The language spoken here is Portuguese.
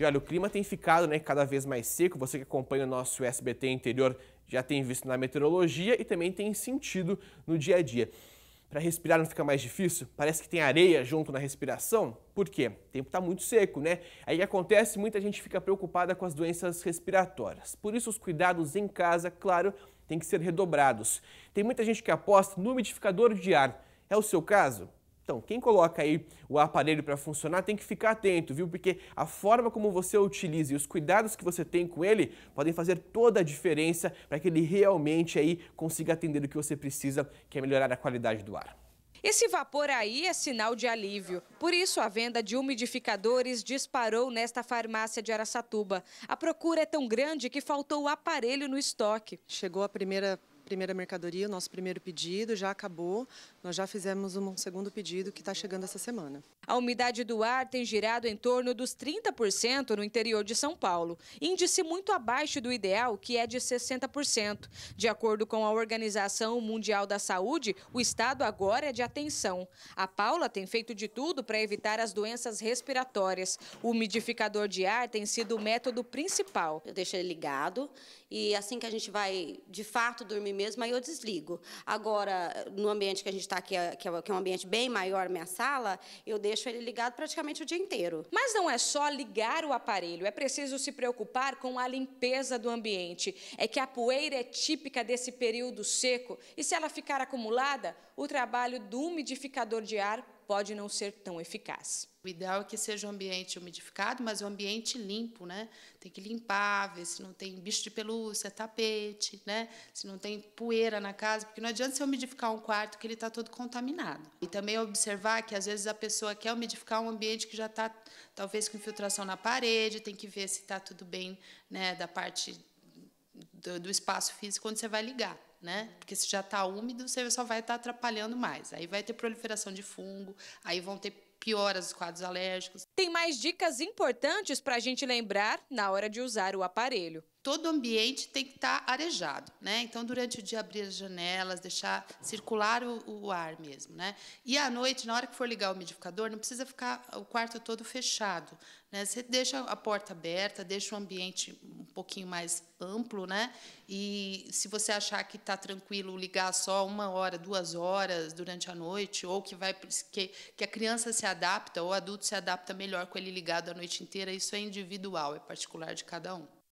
E olha, o clima tem ficado né, cada vez mais seco. Você que acompanha o nosso SBT interior já tem visto na meteorologia e também tem sentido no dia a dia. Para respirar não fica mais difícil? Parece que tem areia junto na respiração? Por quê? O tempo está muito seco, né? Aí acontece, muita gente fica preocupada com as doenças respiratórias. Por isso, os cuidados em casa, claro, têm que ser redobrados. Tem muita gente que aposta no umidificador de ar. É o seu caso? Então, quem coloca aí o aparelho para funcionar tem que ficar atento, viu? Porque a forma como você utiliza e os cuidados que você tem com ele podem fazer toda a diferença para que ele realmente aí consiga atender o que você precisa, que é melhorar a qualidade do ar. Esse vapor aí é sinal de alívio. Por isso, a venda de umidificadores disparou nesta farmácia de Aracatuba. A procura é tão grande que faltou o aparelho no estoque. Chegou a primeira primeira mercadoria, o nosso primeiro pedido já acabou. Nós já fizemos um segundo pedido que está chegando essa semana. A umidade do ar tem girado em torno dos 30% no interior de São Paulo, índice muito abaixo do ideal, que é de 60%. De acordo com a Organização Mundial da Saúde, o estado agora é de atenção. A Paula tem feito de tudo para evitar as doenças respiratórias. O umidificador de ar tem sido o método principal. Eu deixo ele ligado e assim que a gente vai, de fato, dormir mesmo, aí eu desligo. Agora, no ambiente que a gente está, é, que, é, que, é, um ambiente bem maior, minha sala, eu deixo ele ligado praticamente o dia inteiro. Mas não é só ligar o aparelho, é preciso se preocupar com a limpeza do ambiente. É que a poeira é típica desse período seco e se ela ficar acumulada, o trabalho do umidificador de ar pode não ser tão eficaz. O ideal é que seja um ambiente umidificado, mas um ambiente limpo, né? Tem que limpar, ver se não tem bicho de pelúcia, tapete, né? Se não tem poeira na casa, porque não adianta você umidificar um quarto que ele está todo contaminado. E também observar que às vezes a pessoa quer umidificar um ambiente que já está talvez com infiltração na parede, tem que ver se está tudo bem, né? Da parte do, do espaço físico onde você vai ligar né? Porque se já está úmido, você só vai estar tá atrapalhando mais. Aí vai ter proliferação de fungo, aí vão ter pioras os quadros alérgicos. Tem mais dicas importantes para a gente lembrar na hora de usar o aparelho. Todo o ambiente tem que estar tá arejado, né? Então, durante o dia, abrir as janelas, deixar circular o, o, ar mesmo, né? E à noite, na hora que for ligar o umidificador, não precisa ficar o quarto todo fechado, né? Você deixa a porta aberta, deixa o ambiente pouquinho mais amplo, né? E se você achar que está tranquilo ligar só uma hora, duas horas durante a noite, ou que vai que, que a criança se adapta ou o adulto se adapta melhor com ele ligado a noite inteira, isso é individual, é particular de cada um.